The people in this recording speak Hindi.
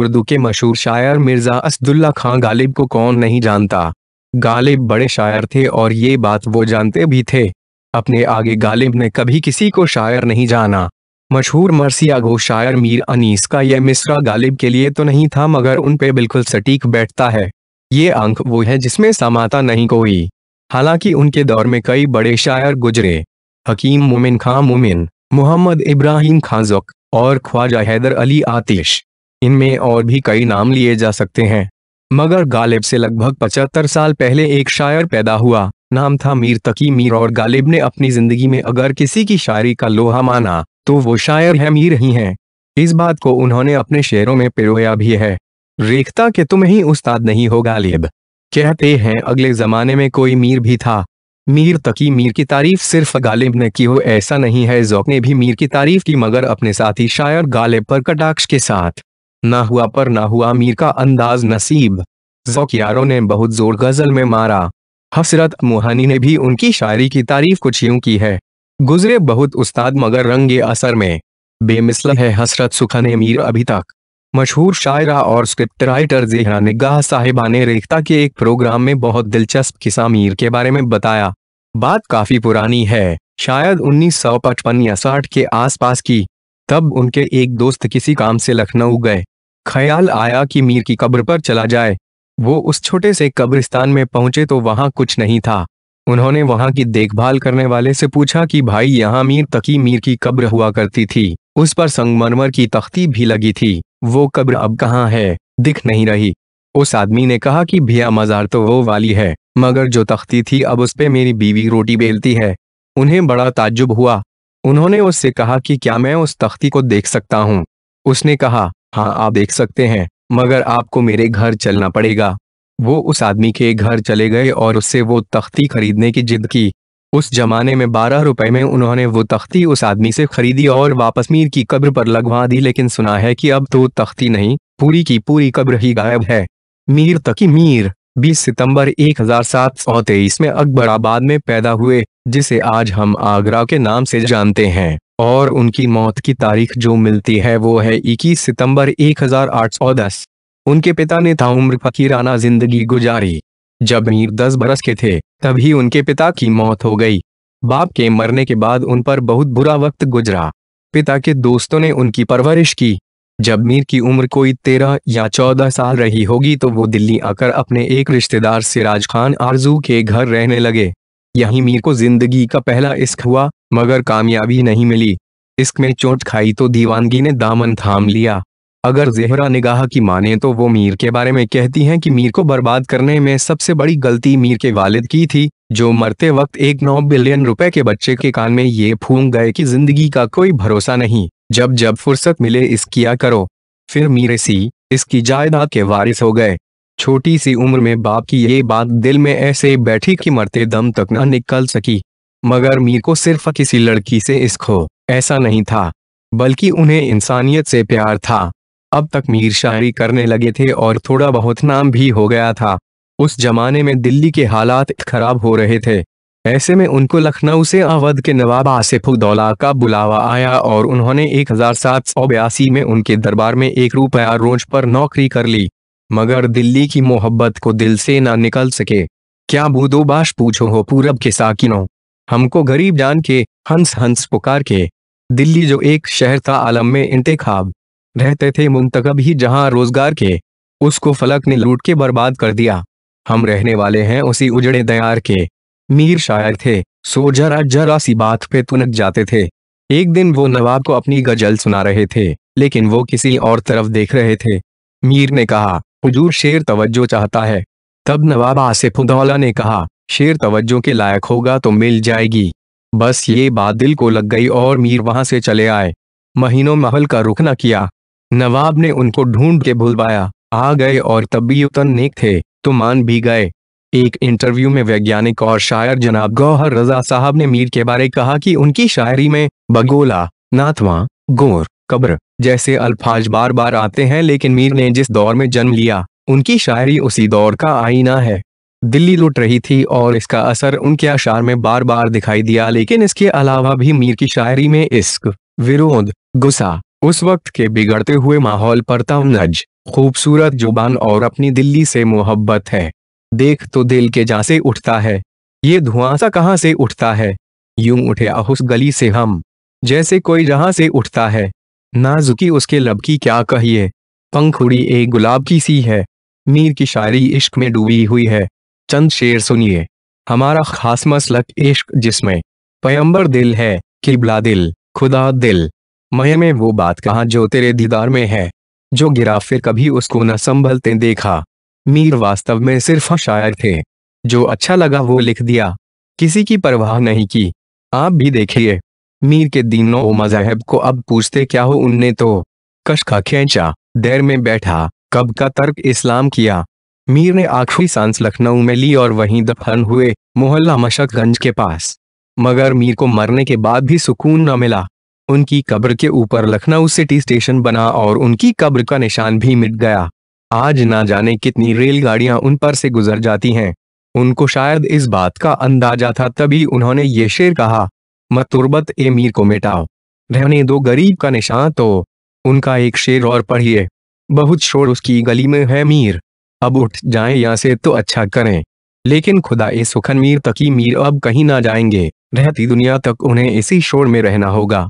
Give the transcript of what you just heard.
उर्दू के मशहूर शायर मिर्ज़ा असदुल्ला खां गालिब को कौन नहीं जानता गालिब बड़े शायर थे और ये बात वो जानते भी थे अपने आगे गालिब ने कभी किसी को शायर नहीं जाना मशहूर मरसिया घो शायर मीर अनीस का यह मिसरा गालिब के लिए तो नहीं था मगर उन पे बिल्कुल सटीक बैठता है ये अंक वो है जिसमें समाता नहीं कोई हालांकि उनके दौर में कई बड़े शायर गुजरे हकीम मुमिन खां मुमिन मोहम्मद इब्राहिम खाजक और ख्वाजा हैदर अली आतिश इनमें और भी कई नाम लिए जा सकते हैं मगर गालिब से लगभग पचहत्तर साल पहले एक शायर पैदा हुआ नाम था मीर तकी मीर और गालिब ने अपनी जिंदगी में अगर किसी की शायरी का लोहा माना तो वो शायर है मीर ही हैं इस बात को उन्होंने अपने शेरों में पिरोया भी है रेखता के तुम ही उस्ताद नहीं हो गालिब कहते हैं अगले जमाने में कोई मीर भी था मीर तकी मीर की तारीफ सिर्फ गालिब ने की हो ऐसा नहीं है जौक ने भी मीर की तारीफ की मगर अपने साथी शायर गालिब पर कटाक्ष के साथ ना हुआ पर ना हुआ मीर का अंदाज नसीब जोकियारों ने बहुत जोर गजल में मारा हसरत मोहानी ने भी उनकी शायरी की तारीफ कुछ यूं की है गुजरे बहुत उस्ताद मगर रंगे असर में बेमिसल है हसरत सुखन मीर अभी तक मशहूर शायरा और स्क्रिप्ट राइटर जेहरा निगाह साहिबा ने रेखता के एक प्रोग्राम में बहुत दिलचस्प किसा मीर के बारे में बताया बात काफी पुरानी है शायद 1955 या 60 के आसपास की तब उनके एक दोस्त किसी काम से लखनऊ गए ख्याल आया कि मीर की कब्र पर चला जाए वो उस छोटे से कब्रिस्तान में पहुंचे तो वहां कुछ नहीं था उन्होंने वहां की देखभाल करने वाले से पूछा कि भाई यहां मीर तकी मीर की कब्र हुआ करती थी उस पर संगमरमर की तख्ती भी लगी थी वो कब्र अब कहाँ है दिख नहीं रही उस आदमी ने कहा कि भैया मजार तो वो वाली है मगर जो तख्ती थी अब उस पर मेरी बीवी रोटी बेलती है उन्हें बड़ा ताज्जुब हुआ उन्होंने उससे कहा कि क्या मैं उस तख्ती को देख सकता हूँ उसने कहा हाँ आप देख सकते हैं मगर आपको मेरे घर चलना पड़ेगा वो उस आदमी के घर चले गए और उससे वो तख्ती खरीदने की जिद की उस जमाने में बारह रुपए में उन्होंने वो तख्ती उस आदमी से खरीदी और वापस मीर की कब्र पर लगवा दी लेकिन सुना है कि अब तो तख्ती नहीं पूरी की पूरी कब्र ही गायब है मीर तकी मीर 20 सितंबर एक में अकबराबाद में पैदा हुए जिसे आज हम आगरा के नाम से जानते हैं और उनकी मौत की तारीख जो मिलती है वो है इक्कीस सितंबर 1810। उनके पिता ने था उम्र फकीराना जिंदगी गुजारी जब मीर 10 बरस के थे तभी उनके पिता की मौत हो गई बाप के मरने के बाद उन पर बहुत बुरा वक्त गुजरा पिता के दोस्तों ने उनकी परवरिश की जब मीर की उम्र कोई तेरह या चौदह साल रही होगी तो वो दिल्ली आकर अपने एक रिश्तेदार सिराज खान आरजू के घर रहने लगे यहीं मीर को जिंदगी का पहला इश्क हुआ मगर कामयाबी नहीं मिली इसमें में चोट खाई तो दीवानगी ने दामन थाम लिया अगर जहरा निगाह की माने तो वो मीर के बारे में कहती हैं कि मीर को बर्बाद करने में सबसे बड़ी गलती मीर के वालिद की थी जो मरते वक्त एक नौ बिलियन रुपए के बच्चे के कान में ये फूंक गए कि जिंदगी का कोई भरोसा नहीं जब जब फुर्सत मिले इस किया करो फिर मीरे सी इसकी जायदाद के वारिस हो गए छोटी सी उम्र में बाप की ये बात दिल में ऐसे बैठी कि मरते दम तक न निकल सकी मगर मीर को सिर्फ किसी लड़की से इश्क हो ऐसा नहीं था बल्कि उन्हें इंसानियत से प्यार था अब तक मीर शायरी करने लगे थे और थोड़ा बहुत नाम भी हो गया था उस जमाने में दिल्ली के हालात खराब हो रहे थे ऐसे में उनको लखनऊ से अवध के नवाब आसिफुद्दौला का बुलावा आया और उन्होंने एक में उनके दरबार में एक रुपया रोज पर नौकरी कर ली मगर दिल्ली की मोहब्बत को दिल से ना निकल सके क्या बूदोबाश पूछो हो पूरब के साकिनों हमको गरीब जान के हंस हंस पुकार के दिल्ली जो एक शहर था आलम में इंतखाब रहते थे मुंतकब ही जहां रोजगार के उसको फलक ने लूट के बर्बाद कर दिया हम रहने वाले हैं उसी उजड़े दयार के मीर शायर थे सो जरा जरा सी बात पे तुनक तो जाते थे एक दिन वो नवाब को अपनी गजल सुना रहे थे लेकिन वो किसी और तरफ देख रहे थे मीर ने कहा हजूर शेर तवज्जो चाहता है तब नवाब आसिफ उदौला ने कहा शेर तवज्जो के लायक होगा तो मिल जाएगी बस ये बात दिल को लग गई और मीर वहां से चले आए महीनों महल का रुख न किया नवाब ने उनको ढूंढ के भुलवाया आ गए और तबीयतन नेक थे तो मान भी गए एक इंटरव्यू में वैज्ञानिक और शायर जनाब गौहर रजा साहब ने मीर के बारे कहा कि उनकी शायरी में बगोला नाथवा गोर कब्र जैसे अल्फाज बार बार आते हैं लेकिन मीर ने जिस दौर में जन्म लिया उनकी शायरी उसी दौर का आईना है दिल्ली लुट रही थी और इसका असर उनके अशार में बार बार दिखाई दिया लेकिन इसके अलावा भी मीर की शायरी में इश्क विरोध गुस्सा उस वक्त के बिगड़ते हुए माहौल पर नज खूबसूरत जुबान और अपनी दिल्ली से मोहब्बत है देख तो दिल के जहाँ से उठता है ये धुआं सा कहाँ से उठता है यूं उठे आहुस गली से हम जैसे कोई जहाँ से उठता है नाजुकी उसके लब की क्या कहिए पंखुड़ी एक गुलाब की सी है मीर की शायरी इश्क में डूबी हुई है चंद शेर सुनिए हमारा खास मसलक इश्क जिसमें पयंबर दिल है किबला दिल खुदा दिल मय में वो बात कहा जो तेरे दीदार में है जो गिरा फिर कभी उसको न संभलते देखा मीर वास्तव में सिर्फ शायर थे जो अच्छा लगा वो लिख दिया किसी की परवाह नहीं की आप भी देखिए मीर के दीनों मजहब को अब पूछते क्या हो उनने तो कश का खेचा देर में बैठा कब का तर्क इस्लाम किया मीर ने आखिरी सांस लखनऊ में ली और वहीं दफन हुए मोहल्ला मशकगंज के पास मगर मीर को मरने के बाद भी सुकून न मिला उनकी कब्र के ऊपर लखनऊ सिटी स्टेशन बना और उनकी कब्र का निशान भी मिट गया आज ना जाने कितनी रेलगाड़ियां उन पर से गुजर जाती हैं उनको शायद इस बात का अंदाजा था तभी उन्होंने ये शेर कहा मतुरबत ए मीर को मिटाओ रहने दो गरीब का निशान तो उनका एक शेर और पढ़िए बहुत शोर उसकी गली में है मीर अब उठ जाएं या से तो अच्छा करें लेकिन खुदा ए सुखन मीर तकी मीर अब कहीं ना जाएंगे रहती दुनिया तक उन्हें इसी शोर में रहना होगा